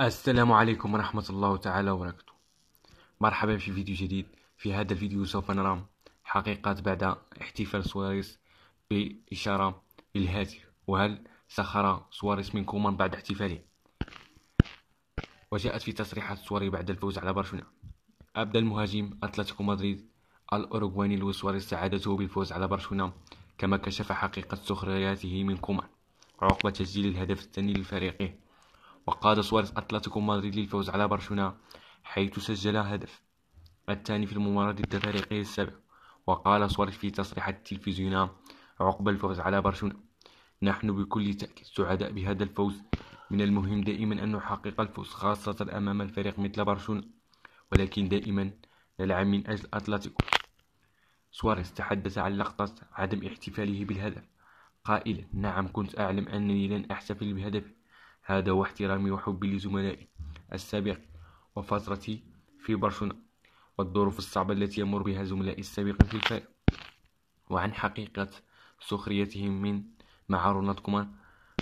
السلام عليكم ورحمة الله تعالى وبركاته مرحبا في فيديو جديد في هذا الفيديو سوف نرى حقيقة بعد احتفال سواريس بإشارة للهاتف وهل سخر سواريس من كومان بعد احتفاله وجاءت في تصريحات سواري بعد الفوز على برشلونة أبدى المهاجم أتلتيكو مدريد الأوروغواني لويس سواريز سعادته بالفوز على برشلونة كما كشف حقيقة سخرياته من كومان عقب تسجيل الهدف الثاني لفريقه وقاد سواريز أتلتيكو مدريد للفوز على برشلونة حيث سجل هدف الثاني في المباراة ضد فريقه السابع وقال سواريز في تصريح التلفزيون عقب الفوز على برشلونة نحن بكل تأكيد سعداء بهذا الفوز من المهم دائما أن نحقق الفوز خاصة أمام الفريق مثل برشلونة ولكن دائما نلعب من أجل أتلتيكو سواريز تحدث عن لقطة عدم احتفاله بالهدف قائلا نعم كنت أعلم أنني لن أحتفل بهدفي هذا واحترامي وحبي لزملائي السابق وفترتي في برشلونة والظروف الصعبة التي يمر بها زملائي السابقين في الفريق وعن حقيقة سخريتهم من مع رونالد كومان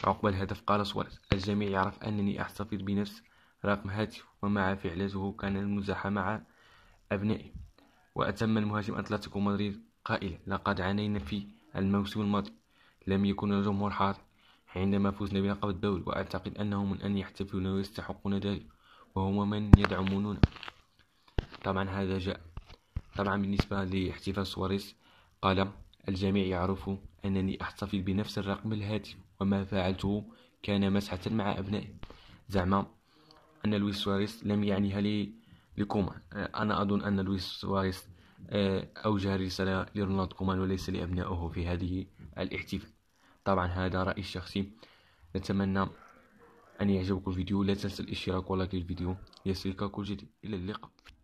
عقب الهدف قال سواريز الجميع يعرف أنني أحتفظ بنفس رقم هاتف ومع فعلته كان المزاح مع أبنائي وأتم المهاجم أتلتيكو مدريد قائلا لقد عانينا في الموسم الماضي لم يكن الجمهور حاضر عندما فزنا بلقب الدوري وأعتقد أنهم من أن يحتفلون ويستحقون ذلك وهم من يدعموننا طبعا هذا جاء طبعا بالنسبة لاحتفال سواريز قال الجميع يعرف أنني أحتفل بنفس الرقم الهاتف وما فعلته كان مسحة مع أبنائي زعما أن لويس سواريز لم يعنيها لي لكومان أنا أظن أن لويس سواريز آه، أوجه رسالة لرونالد كومان وليس لأبنائه في هذه الاحتفال طبعا هذا رأيي الشخصي نتمنى أن يعجبكم الفيديو لا تنسى الاشتراك ولايك للفيديو يصلك كل جديد إلى اللقاء